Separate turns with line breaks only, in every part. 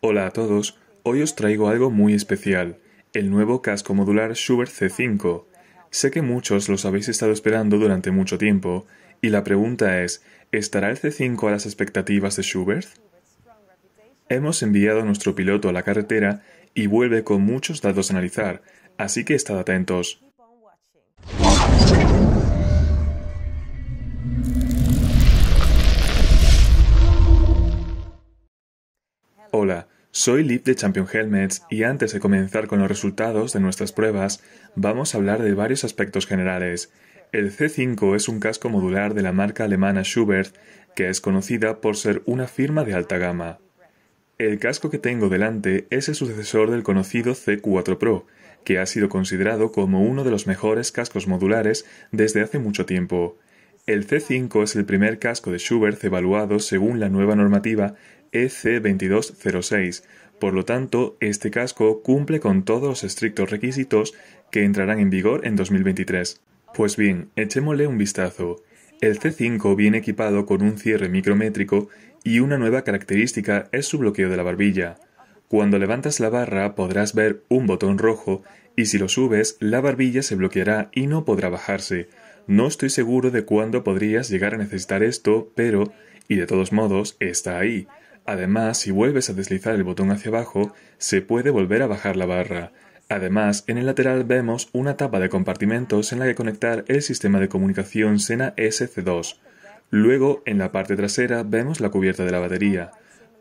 Hola a todos, hoy os traigo algo muy especial, el nuevo casco modular Schubert C5. Sé que muchos los habéis estado esperando durante mucho tiempo, y la pregunta es, ¿estará el C5 a las expectativas de Schubert? Hemos enviado a nuestro piloto a la carretera y vuelve con muchos datos a analizar, así que estad atentos. Hola, soy Lip de Champion Helmets y antes de comenzar con los resultados de nuestras pruebas, vamos a hablar de varios aspectos generales. El C5 es un casco modular de la marca alemana Schubert, que es conocida por ser una firma de alta gama. El casco que tengo delante es el sucesor del conocido C4 Pro, que ha sido considerado como uno de los mejores cascos modulares desde hace mucho tiempo. El C5 es el primer casco de Schubert evaluado según la nueva normativa EC2206. Por lo tanto, este casco cumple con todos los estrictos requisitos que entrarán en vigor en 2023. Pues bien, echémosle un vistazo. El C5 viene equipado con un cierre micrométrico y una nueva característica es su bloqueo de la barbilla. Cuando levantas la barra podrás ver un botón rojo y si lo subes la barbilla se bloqueará y no podrá bajarse. No estoy seguro de cuándo podrías llegar a necesitar esto, pero, y de todos modos, está ahí. Además, si vuelves a deslizar el botón hacia abajo, se puede volver a bajar la barra. Además, en el lateral vemos una tapa de compartimentos en la que conectar el sistema de comunicación Sena SC2. Luego, en la parte trasera vemos la cubierta de la batería.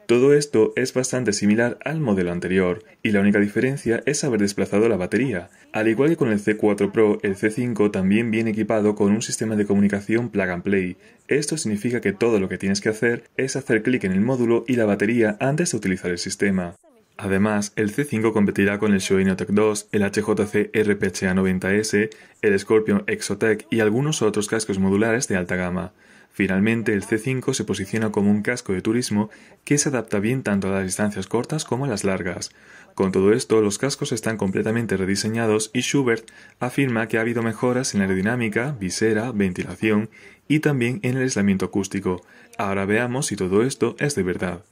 Todo esto es bastante similar al modelo anterior, y la única diferencia es haber desplazado la batería. Al igual que con el C4 Pro, el C5 también viene equipado con un sistema de comunicación plug and play. Esto significa que todo lo que tienes que hacer es hacer clic en el módulo y la batería antes de utilizar el sistema. Además, el C5 competirá con el Shoei 2, el HJC RPCA90S, el Scorpion Exotec y algunos otros cascos modulares de alta gama. Finalmente, el C5 se posiciona como un casco de turismo que se adapta bien tanto a las distancias cortas como a las largas. Con todo esto, los cascos están completamente rediseñados y Schubert afirma que ha habido mejoras en la aerodinámica, visera, ventilación y también en el aislamiento acústico. Ahora veamos si todo esto es de verdad.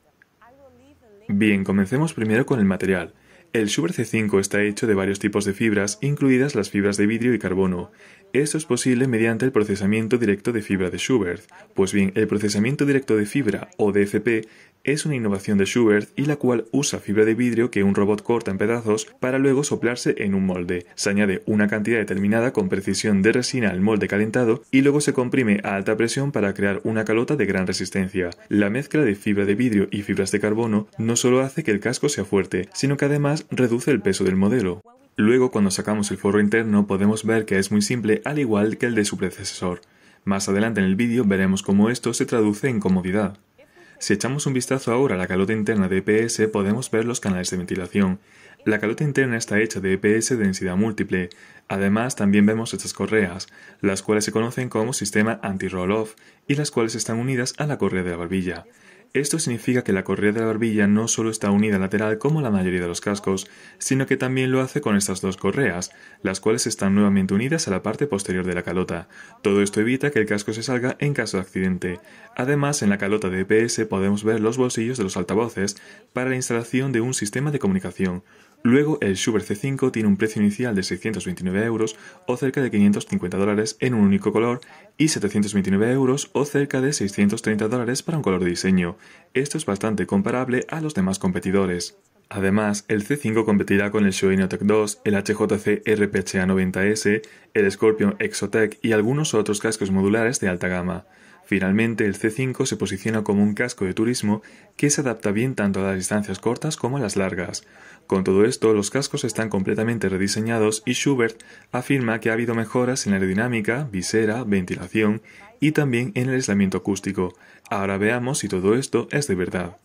Bien, comencemos primero con el material. El Schubert C5 está hecho de varios tipos de fibras, incluidas las fibras de vidrio y carbono. Esto es posible mediante el procesamiento directo de fibra de Schubert. Pues bien, el procesamiento directo de fibra, o DFP, es una innovación de Schubert y la cual usa fibra de vidrio que un robot corta en pedazos para luego soplarse en un molde. Se añade una cantidad determinada con precisión de resina al molde calentado y luego se comprime a alta presión para crear una calota de gran resistencia. La mezcla de fibra de vidrio y fibras de carbono no solo hace que el casco sea fuerte, sino que además reduce el peso del modelo. Luego cuando sacamos el forro interno podemos ver que es muy simple al igual que el de su predecesor. Más adelante en el vídeo veremos cómo esto se traduce en comodidad. Si echamos un vistazo ahora a la calota interna de EPS, podemos ver los canales de ventilación. La calota interna está hecha de EPS de densidad múltiple. Además, también vemos estas correas, las cuales se conocen como sistema anti-roll-off y las cuales están unidas a la correa de la barbilla. Esto significa que la correa de la barbilla no solo está unida lateral como la mayoría de los cascos, sino que también lo hace con estas dos correas, las cuales están nuevamente unidas a la parte posterior de la calota. Todo esto evita que el casco se salga en caso de accidente. Además, en la calota de EPS podemos ver los bolsillos de los altavoces para la instalación de un sistema de comunicación, Luego, el Super C5 tiene un precio inicial de 629 euros o cerca de 550 dólares en un único color y 729 euros o cerca de 630 dólares para un color de diseño. Esto es bastante comparable a los demás competidores. Además, el C5 competirá con el Shoei Notech 2, el HJC RPHA 90 s el Scorpion Exotech y algunos otros cascos modulares de alta gama. Finalmente, el C5 se posiciona como un casco de turismo que se adapta bien tanto a las distancias cortas como a las largas. Con todo esto, los cascos están completamente rediseñados y Schubert afirma que ha habido mejoras en la aerodinámica, visera, ventilación y también en el aislamiento acústico. Ahora veamos si todo esto es de verdad.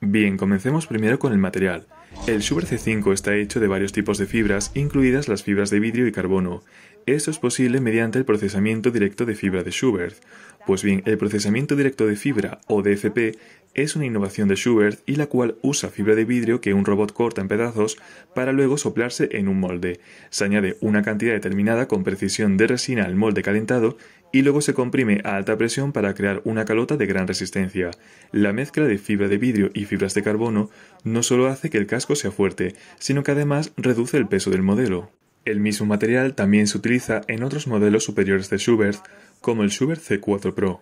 Bien, comencemos primero con el material. El Schubert C5 está hecho de varios tipos de fibras, incluidas las fibras de vidrio y carbono. Esto es posible mediante el procesamiento directo de fibra de Schubert. Pues bien, el procesamiento directo de fibra, o DFP, es una innovación de Schubert y la cual usa fibra de vidrio que un robot corta en pedazos para luego soplarse en un molde. Se añade una cantidad determinada con precisión de resina al molde calentado y luego se comprime a alta presión para crear una calota de gran resistencia. La mezcla de fibra de vidrio y fibras de carbono no solo hace que el casco sea fuerte, sino que además reduce el peso del modelo. El mismo material también se utiliza en otros modelos superiores de Schubert, como el Schubert C4 Pro.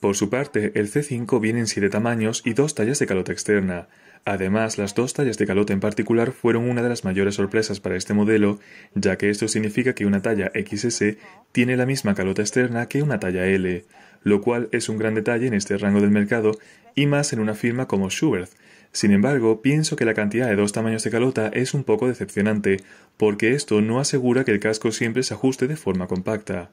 Por su parte, el C5 viene en siete tamaños y dos tallas de calota externa. Además, las dos tallas de calota en particular fueron una de las mayores sorpresas para este modelo, ya que esto significa que una talla XS tiene la misma calota externa que una talla L, lo cual es un gran detalle en este rango del mercado y más en una firma como Schubert, sin embargo, pienso que la cantidad de dos tamaños de calota es un poco decepcionante, porque esto no asegura que el casco siempre se ajuste de forma compacta.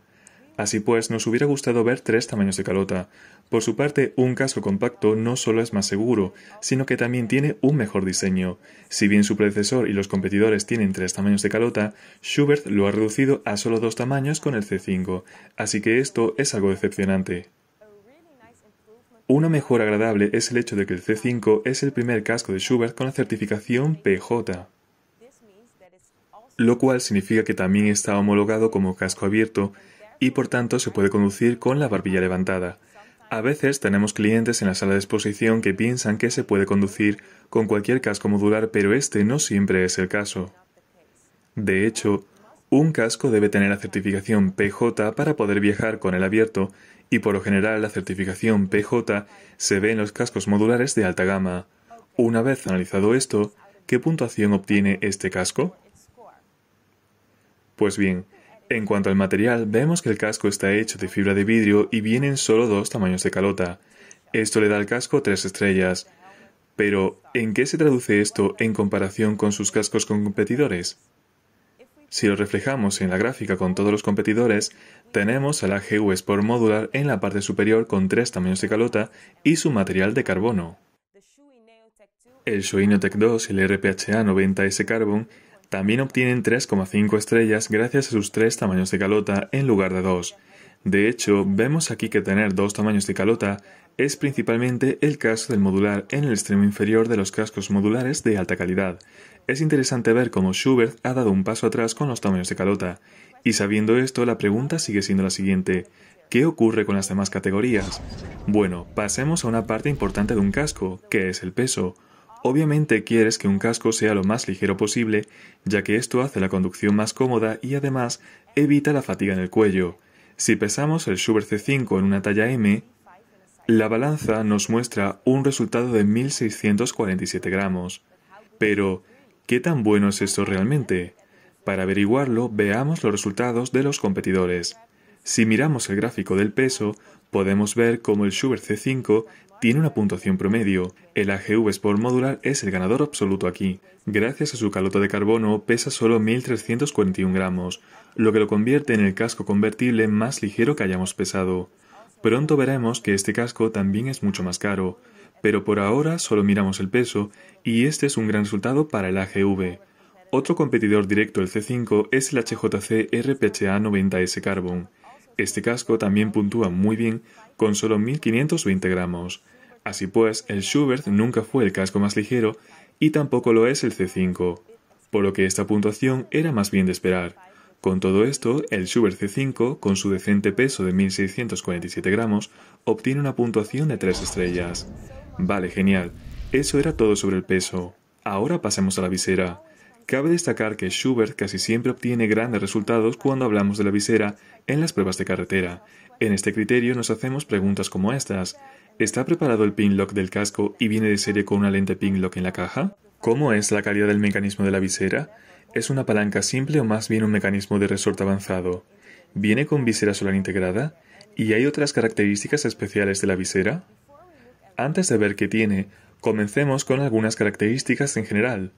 Así pues, nos hubiera gustado ver tres tamaños de calota. Por su parte, un casco compacto no solo es más seguro, sino que también tiene un mejor diseño. Si bien su predecesor y los competidores tienen tres tamaños de calota, Schubert lo ha reducido a solo dos tamaños con el C5, así que esto es algo decepcionante. Una mejor, agradable es el hecho de que el C5 es el primer casco de Schubert con la certificación PJ, lo cual significa que también está homologado como casco abierto y por tanto se puede conducir con la barbilla levantada. A veces tenemos clientes en la sala de exposición que piensan que se puede conducir con cualquier casco modular, pero este no siempre es el caso. De hecho, un casco debe tener la certificación PJ para poder viajar con el abierto y por lo general la certificación PJ se ve en los cascos modulares de alta gama. Una vez analizado esto, ¿qué puntuación obtiene este casco? Pues bien, en cuanto al material, vemos que el casco está hecho de fibra de vidrio y vienen solo dos tamaños de calota. Esto le da al casco tres estrellas. Pero, ¿en qué se traduce esto en comparación con sus cascos competidores? Si lo reflejamos en la gráfica con todos los competidores, tenemos a la Sport Modular en la parte superior con tres tamaños de calota y su material de carbono. El Suino 2 y el RPHA 90S Carbon también obtienen 3,5 estrellas gracias a sus tres tamaños de calota en lugar de dos. De hecho, vemos aquí que tener dos tamaños de calota es principalmente el caso del modular en el extremo inferior de los cascos modulares de alta calidad, es interesante ver cómo Schubert ha dado un paso atrás con los tamaños de calota, y sabiendo esto la pregunta sigue siendo la siguiente, ¿qué ocurre con las demás categorías? Bueno, pasemos a una parte importante de un casco, que es el peso. Obviamente quieres que un casco sea lo más ligero posible, ya que esto hace la conducción más cómoda y además evita la fatiga en el cuello. Si pesamos el Schubert C5 en una talla M, la balanza nos muestra un resultado de 1.647 gramos. Pero, ¿Qué tan bueno es esto realmente? Para averiguarlo, veamos los resultados de los competidores. Si miramos el gráfico del peso, podemos ver cómo el Schubert C5 tiene una puntuación promedio. El AGV Sport Modular es el ganador absoluto aquí. Gracias a su calota de carbono pesa solo 1.341 gramos, lo que lo convierte en el casco convertible más ligero que hayamos pesado. Pronto veremos que este casco también es mucho más caro, pero por ahora solo miramos el peso y este es un gran resultado para el AGV. Otro competidor directo del C5 es el HJC RPHA 90S Carbon. Este casco también puntúa muy bien con solo 1520 gramos. Así pues, el Schubert nunca fue el casco más ligero y tampoco lo es el C5, por lo que esta puntuación era más bien de esperar. Con todo esto, el Schubert C5, con su decente peso de 1647 gramos, obtiene una puntuación de 3 estrellas. Vale, genial. Eso era todo sobre el peso. Ahora pasemos a la visera. Cabe destacar que Schubert casi siempre obtiene grandes resultados cuando hablamos de la visera en las pruebas de carretera. En este criterio nos hacemos preguntas como estas. ¿Está preparado el pin lock del casco y viene de serie con una lente pin lock en la caja? ¿Cómo es la calidad del mecanismo de la visera? ¿Es una palanca simple o más bien un mecanismo de resorte avanzado? ¿Viene con visera solar integrada? ¿Y hay otras características especiales de la visera? Antes de ver qué tiene, comencemos con algunas características en general.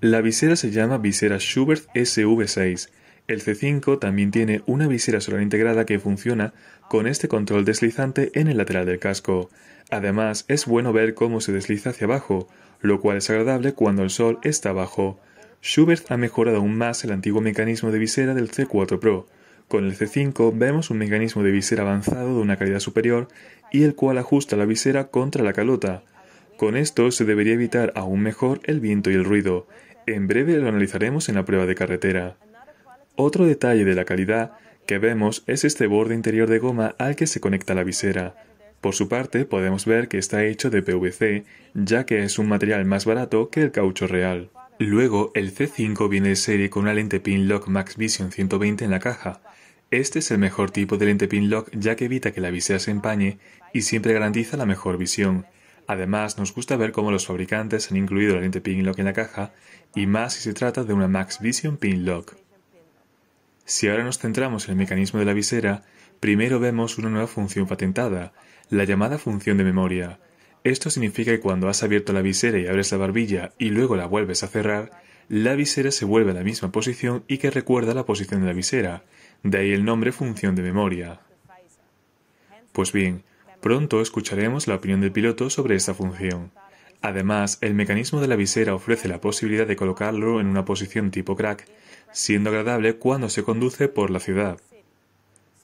La visera se llama visera Schubert SV6. El C5 también tiene una visera solar integrada que funciona con este control deslizante en el lateral del casco. Además, es bueno ver cómo se desliza hacia abajo, lo cual es agradable cuando el sol está bajo. Schubert ha mejorado aún más el antiguo mecanismo de visera del C4 Pro. Con el C5 vemos un mecanismo de visera avanzado de una calidad superior y el cual ajusta la visera contra la calota. Con esto se debería evitar aún mejor el viento y el ruido. En breve lo analizaremos en la prueba de carretera. Otro detalle de la calidad que vemos es este borde interior de goma al que se conecta la visera. Por su parte, podemos ver que está hecho de PVC, ya que es un material más barato que el caucho real. Luego, el C5 viene de serie con una lente Pinlock Max Vision 120 en la caja, este es el mejor tipo de lente pinlock ya que evita que la visera se empañe y siempre garantiza la mejor visión. Además, nos gusta ver cómo los fabricantes han incluido la lente pinlock en la caja y más si se trata de una Max Vision pinlock. Si ahora nos centramos en el mecanismo de la visera, primero vemos una nueva función patentada, la llamada función de memoria. Esto significa que cuando has abierto la visera y abres la barbilla y luego la vuelves a cerrar, la visera se vuelve a la misma posición y que recuerda la posición de la visera, de ahí el nombre función de memoria. Pues bien, pronto escucharemos la opinión del piloto sobre esta función. Además, el mecanismo de la visera ofrece la posibilidad de colocarlo en una posición tipo crack, siendo agradable cuando se conduce por la ciudad.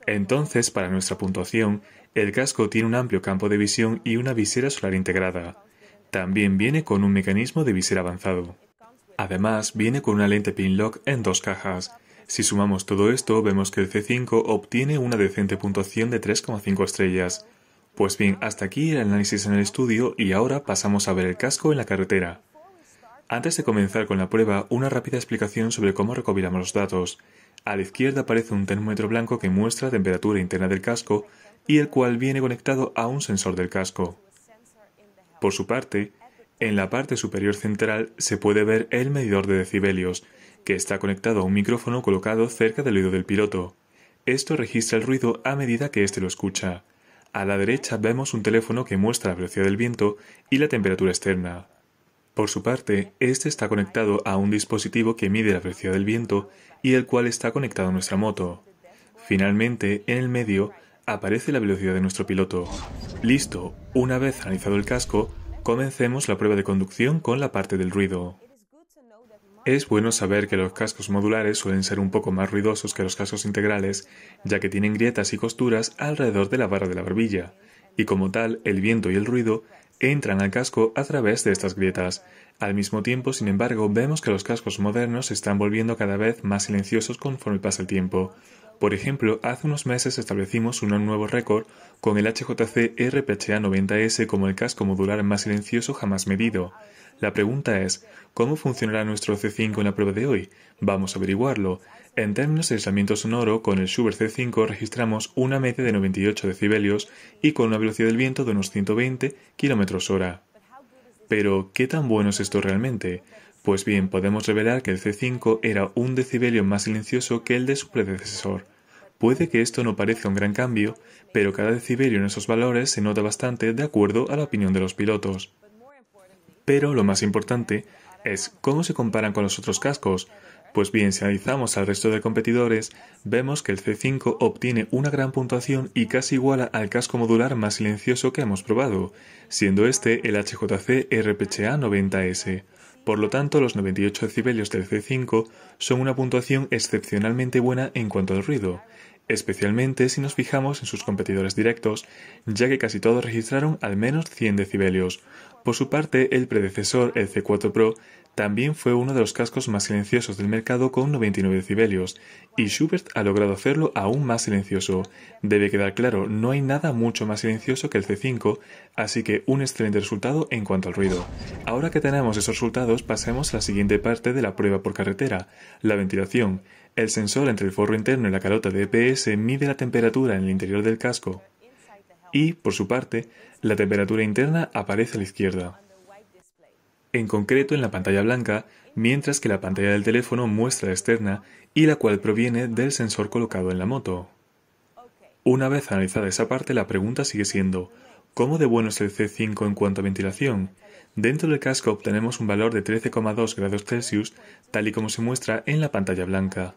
Entonces, para nuestra puntuación, el casco tiene un amplio campo de visión y una visera solar integrada. También viene con un mecanismo de visera avanzado. Además, viene con una lente pinlock en dos cajas, si sumamos todo esto, vemos que el C5 obtiene una decente puntuación de 3,5 estrellas. Pues bien, hasta aquí el análisis en el estudio y ahora pasamos a ver el casco en la carretera. Antes de comenzar con la prueba, una rápida explicación sobre cómo recopilamos los datos. A la izquierda aparece un termómetro blanco que muestra la temperatura interna del casco y el cual viene conectado a un sensor del casco. Por su parte, en la parte superior central se puede ver el medidor de decibelios, que está conectado a un micrófono colocado cerca del oído del piloto. Esto registra el ruido a medida que éste lo escucha. A la derecha vemos un teléfono que muestra la velocidad del viento y la temperatura externa. Por su parte, este está conectado a un dispositivo que mide la velocidad del viento y el cual está conectado a nuestra moto. Finalmente, en el medio, aparece la velocidad de nuestro piloto. Listo, una vez analizado el casco, Comencemos la prueba de conducción con la parte del ruido. Es bueno saber que los cascos modulares suelen ser un poco más ruidosos que los cascos integrales, ya que tienen grietas y costuras alrededor de la barra de la barbilla, y como tal el viento y el ruido entran al casco a través de estas grietas. Al mismo tiempo, sin embargo, vemos que los cascos modernos se están volviendo cada vez más silenciosos conforme pasa el tiempo, por ejemplo, hace unos meses establecimos un nuevo récord con el HJC RPHA 90 s como el casco modular más silencioso jamás medido. La pregunta es, ¿cómo funcionará nuestro C5 en la prueba de hoy? Vamos a averiguarlo. En términos de aislamiento sonoro, con el Schubert C5 registramos una media de 98 decibelios y con una velocidad del viento de unos 120 km hora. Pero, ¿qué tan bueno es esto realmente? Pues bien, podemos revelar que el C5 era un decibelio más silencioso que el de su predecesor. Puede que esto no parezca un gran cambio, pero cada decibelio en esos valores se nota bastante de acuerdo a la opinión de los pilotos. Pero lo más importante es cómo se comparan con los otros cascos. Pues bien, si analizamos al resto de competidores, vemos que el C5 obtiene una gran puntuación y casi iguala al casco modular más silencioso que hemos probado, siendo este el HJC RPCA 90S. Por lo tanto, los 98 decibelios del C5 son una puntuación excepcionalmente buena en cuanto al ruido, especialmente si nos fijamos en sus competidores directos, ya que casi todos registraron al menos 100 decibelios. Por su parte, el predecesor, el C4 Pro, también fue uno de los cascos más silenciosos del mercado con 99 decibelios, y Schubert ha logrado hacerlo aún más silencioso. Debe quedar claro, no hay nada mucho más silencioso que el C5, así que un excelente resultado en cuanto al ruido. Ahora que tenemos esos resultados, pasemos a la siguiente parte de la prueba por carretera, la ventilación. El sensor entre el forro interno y la calota de EPS mide la temperatura en el interior del casco. Y, por su parte, la temperatura interna aparece a la izquierda en concreto en la pantalla blanca, mientras que la pantalla del teléfono muestra externa y la cual proviene del sensor colocado en la moto. Una vez analizada esa parte, la pregunta sigue siendo, ¿cómo de bueno es el C5 en cuanto a ventilación? Dentro del casco obtenemos un valor de 13,2 grados Celsius, tal y como se muestra en la pantalla blanca.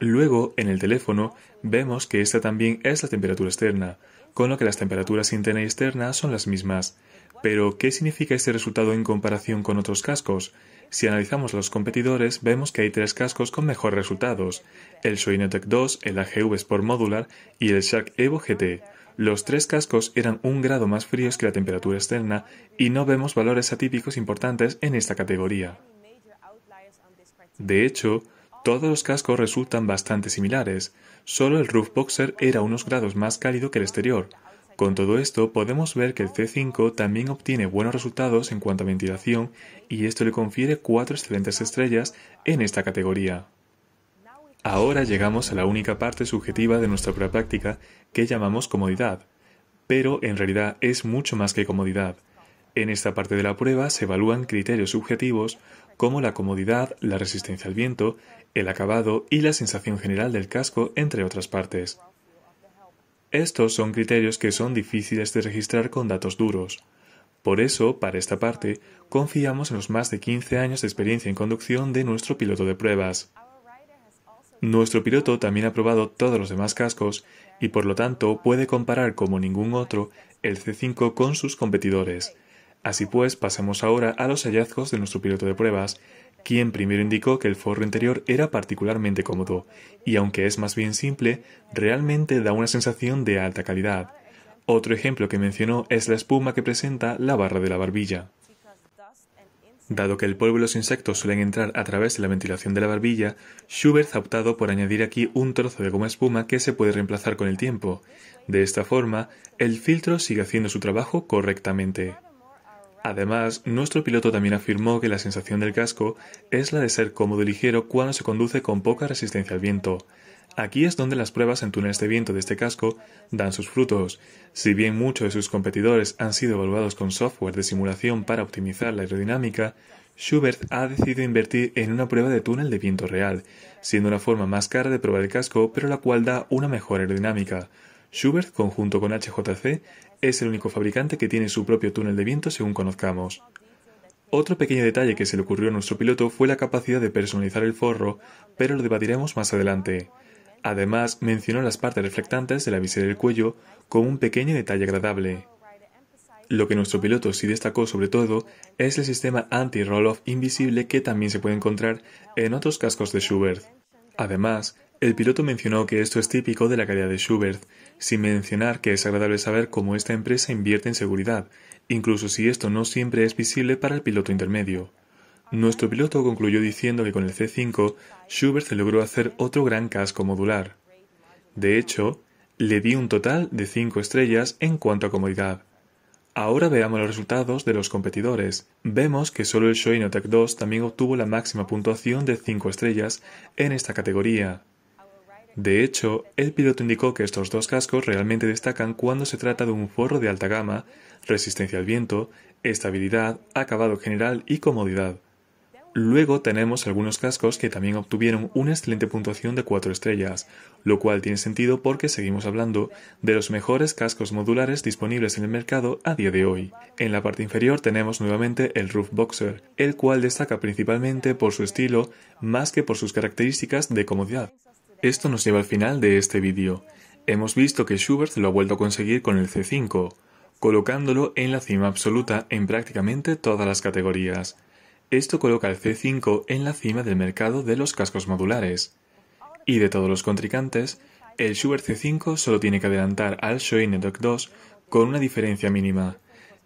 Luego, en el teléfono, vemos que esta también es la temperatura externa, con lo que las temperaturas interna y externa son las mismas, pero, ¿qué significa este resultado en comparación con otros cascos? Si analizamos los competidores, vemos que hay tres cascos con mejores resultados, el Soinotec 2, el AGV Sport Modular y el Shark Evo GT. Los tres cascos eran un grado más fríos que la temperatura externa y no vemos valores atípicos importantes en esta categoría. De hecho, todos los cascos resultan bastante similares, solo el roof boxer era unos grados más cálido que el exterior, con todo esto, podemos ver que el C5 también obtiene buenos resultados en cuanto a ventilación y esto le confiere cuatro excelentes estrellas en esta categoría. Ahora llegamos a la única parte subjetiva de nuestra prueba práctica que llamamos comodidad, pero en realidad es mucho más que comodidad. En esta parte de la prueba se evalúan criterios subjetivos como la comodidad, la resistencia al viento, el acabado y la sensación general del casco, entre otras partes. Estos son criterios que son difíciles de registrar con datos duros. Por eso, para esta parte, confiamos en los más de 15 años de experiencia en conducción de nuestro piloto de pruebas. Nuestro piloto también ha probado todos los demás cascos y por lo tanto puede comparar como ningún otro el C5 con sus competidores. Así pues, pasamos ahora a los hallazgos de nuestro piloto de pruebas, quien primero indicó que el forro interior era particularmente cómodo, y aunque es más bien simple, realmente da una sensación de alta calidad. Otro ejemplo que mencionó es la espuma que presenta la barra de la barbilla. Dado que el polvo y los insectos suelen entrar a través de la ventilación de la barbilla, Schubert ha optado por añadir aquí un trozo de goma espuma que se puede reemplazar con el tiempo. De esta forma, el filtro sigue haciendo su trabajo correctamente. Además, nuestro piloto también afirmó que la sensación del casco es la de ser cómodo y ligero cuando se conduce con poca resistencia al viento. Aquí es donde las pruebas en túneles de viento de este casco dan sus frutos. Si bien muchos de sus competidores han sido evaluados con software de simulación para optimizar la aerodinámica, Schubert ha decidido invertir en una prueba de túnel de viento real, siendo una forma más cara de probar el casco, pero la cual da una mejor aerodinámica. Schubert, conjunto con HJC, es el único fabricante que tiene su propio túnel de viento según conozcamos. Otro pequeño detalle que se le ocurrió a nuestro piloto fue la capacidad de personalizar el forro, pero lo debatiremos más adelante. Además, mencionó las partes reflectantes de la visera del cuello como un pequeño detalle agradable. Lo que nuestro piloto sí destacó sobre todo es el sistema anti-roll-off invisible que también se puede encontrar en otros cascos de Schubert. Además, el piloto mencionó que esto es típico de la calidad de Schubert, sin mencionar que es agradable saber cómo esta empresa invierte en seguridad, incluso si esto no siempre es visible para el piloto intermedio. Nuestro piloto concluyó diciendo que con el C5 Schubert logró hacer otro gran casco modular. De hecho, le di un total de 5 estrellas en cuanto a comodidad. Ahora veamos los resultados de los competidores. Vemos que solo el Shoei Notec 2 también obtuvo la máxima puntuación de 5 estrellas en esta categoría. De hecho, el piloto indicó que estos dos cascos realmente destacan cuando se trata de un forro de alta gama, resistencia al viento, estabilidad, acabado general y comodidad. Luego tenemos algunos cascos que también obtuvieron una excelente puntuación de 4 estrellas, lo cual tiene sentido porque seguimos hablando de los mejores cascos modulares disponibles en el mercado a día de hoy. En la parte inferior tenemos nuevamente el Roof Boxer, el cual destaca principalmente por su estilo más que por sus características de comodidad. Esto nos lleva al final de este vídeo. Hemos visto que Schubert lo ha vuelto a conseguir con el C5, colocándolo en la cima absoluta en prácticamente todas las categorías. Esto coloca al C5 en la cima del mercado de los cascos modulares. Y de todos los contrincantes, el Schubert C5 solo tiene que adelantar al Schoenedock 2 con una diferencia mínima.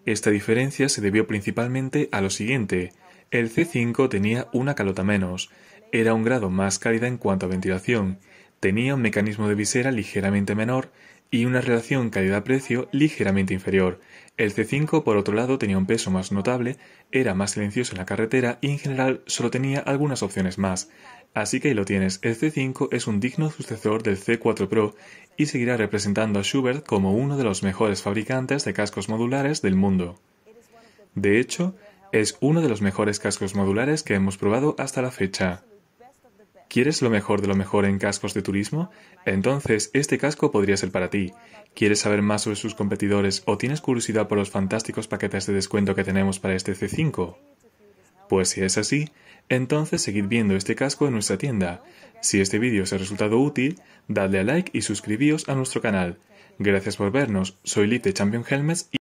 Esta diferencia se debió principalmente a lo siguiente. El C5 tenía una calota menos, era un grado más cálida en cuanto a ventilación, Tenía un mecanismo de visera ligeramente menor y una relación calidad-precio ligeramente inferior. El C5, por otro lado, tenía un peso más notable, era más silencioso en la carretera y en general solo tenía algunas opciones más. Así que ahí lo tienes, el C5 es un digno sucesor del C4 Pro y seguirá representando a Schubert como uno de los mejores fabricantes de cascos modulares del mundo. De hecho, es uno de los mejores cascos modulares que hemos probado hasta la fecha. ¿Quieres lo mejor de lo mejor en cascos de turismo? Entonces, este casco podría ser para ti. ¿Quieres saber más sobre sus competidores o tienes curiosidad por los fantásticos paquetes de descuento que tenemos para este C5? Pues si es así, entonces seguid viendo este casco en nuestra tienda. Si este vídeo os ha resultado útil, dadle a like y suscribíos a nuestro canal. Gracias por vernos, soy Lite Champion Helmets y